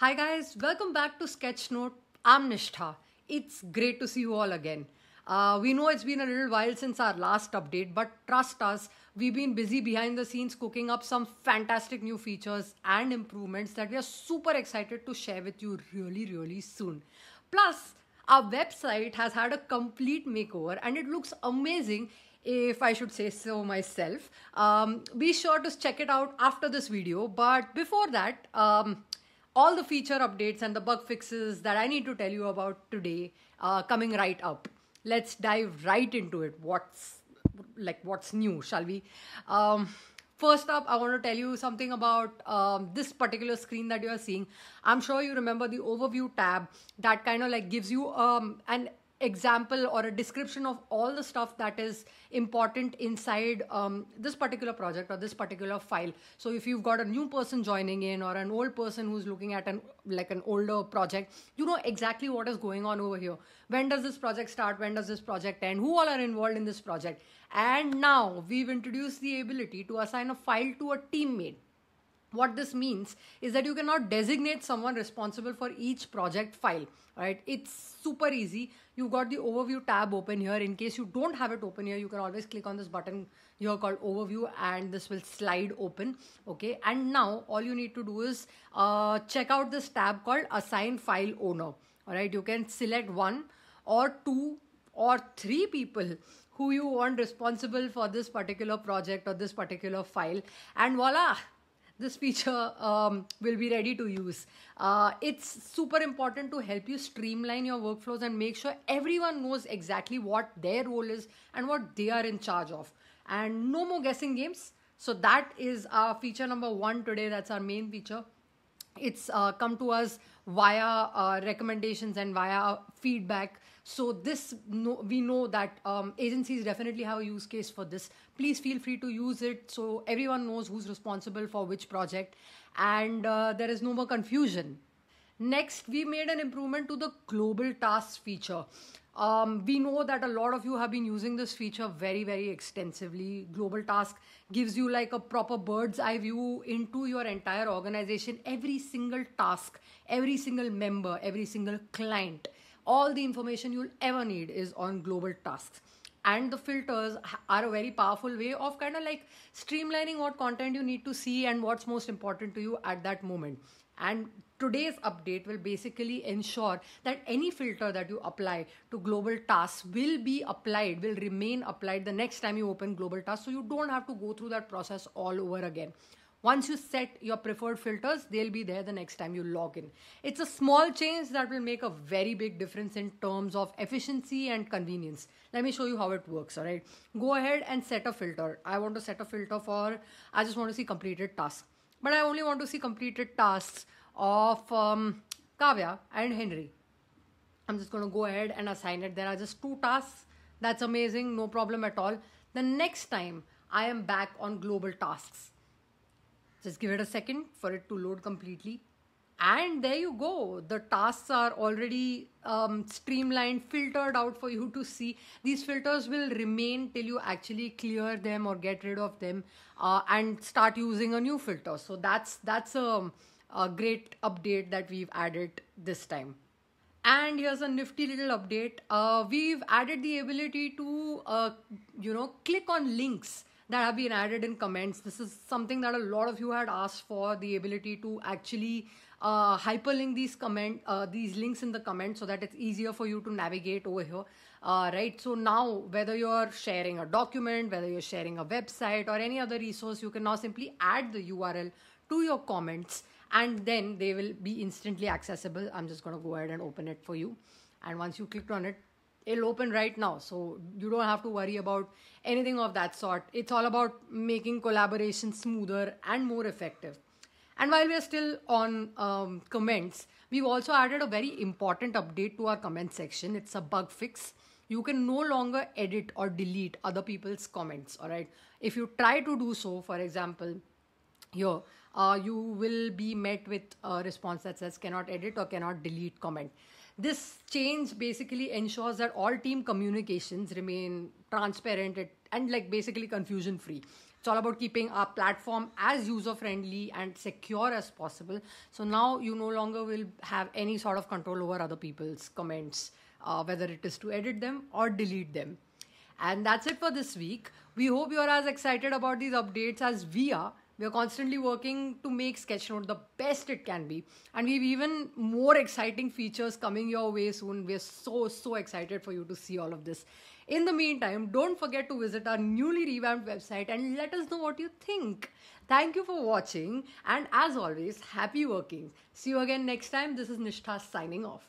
Hi guys, welcome back to Sketchnote. I'm Nishtha. It's great to see you all again. Uh, we know it's been a little while since our last update, but trust us, we've been busy behind the scenes cooking up some fantastic new features and improvements that we are super excited to share with you really, really soon. Plus, our website has had a complete makeover and it looks amazing if I should say so myself. Um, be sure to check it out after this video. But before that, um, all the feature updates and the bug fixes that I need to tell you about today are coming right up. Let's dive right into it. What's like what's new, shall we? Um, First up, I want to tell you something about um, this particular screen that you are seeing. I'm sure you remember the overview tab that kind of like gives you um, an example or a description of all the stuff that is important inside um, this particular project or this particular file so if you've got a new person joining in or an old person who's looking at an like an older project you know exactly what is going on over here when does this project start when does this project end who all are involved in this project and now we've introduced the ability to assign a file to a teammate what this means is that you cannot designate someone responsible for each project file, right? It's super easy. You've got the overview tab open here. In case you don't have it open here, you can always click on this button here called overview and this will slide open, okay? And now all you need to do is uh, check out this tab called assign file owner, all right? You can select one or two or three people who you want responsible for this particular project or this particular file and voila this feature um, will be ready to use. Uh, it's super important to help you streamline your workflows and make sure everyone knows exactly what their role is and what they are in charge of. And no more guessing games. So that is our feature number one today. That's our main feature it's uh, come to us via uh, recommendations and via feedback so this no, we know that um, agencies definitely have a use case for this please feel free to use it so everyone knows who's responsible for which project and uh, there is no more confusion Next, we made an improvement to the global tasks feature. Um, we know that a lot of you have been using this feature very, very extensively. Global Task gives you like a proper bird's eye view into your entire organization, every single task, every single member, every single client. All the information you'll ever need is on Global Tasks and the filters are a very powerful way of kind of like streamlining what content you need to see and what's most important to you at that moment and today's update will basically ensure that any filter that you apply to global tasks will be applied will remain applied the next time you open global tasks so you don't have to go through that process all over again once you set your preferred filters they'll be there the next time you log in it's a small change that will make a very big difference in terms of efficiency and convenience let me show you how it works all right go ahead and set a filter i want to set a filter for i just want to see completed tasks but I only want to see completed tasks of um, Kavya and Henry. I'm just going to go ahead and assign it. There are just two tasks. That's amazing. No problem at all. The next time I am back on global tasks. Just give it a second for it to load completely and there you go the tasks are already um, streamlined filtered out for you to see these filters will remain till you actually clear them or get rid of them uh, and start using a new filter so that's that's a, a great update that we've added this time and here's a nifty little update uh, we've added the ability to uh, you know click on links that have been added in comments. This is something that a lot of you had asked for, the ability to actually uh, hyperlink these comment uh, these links in the comments so that it's easier for you to navigate over here uh, right so now whether you're sharing a document whether you're sharing a website or any other resource you can now simply add the url to your comments and then they will be instantly accessible i'm just going to go ahead and open it for you and once you clicked on it it'll open right now. So you don't have to worry about anything of that sort. It's all about making collaboration smoother and more effective. And while we're still on um, comments, we've also added a very important update to our comment section. It's a bug fix. You can no longer edit or delete other people's comments, all right? If you try to do so, for example, here, uh, you will be met with a response that says cannot edit or cannot delete comment. This change basically ensures that all team communications remain transparent and like basically confusion free. It's all about keeping our platform as user friendly and secure as possible. So now you no longer will have any sort of control over other people's comments, uh, whether it is to edit them or delete them. And that's it for this week. We hope you're as excited about these updates as we are. We're constantly working to make Sketchnote the best it can be. And we've even more exciting features coming your way soon. We're so, so excited for you to see all of this. In the meantime, don't forget to visit our newly revamped website and let us know what you think. Thank you for watching. And as always, happy working. See you again next time. This is Nishtha signing off.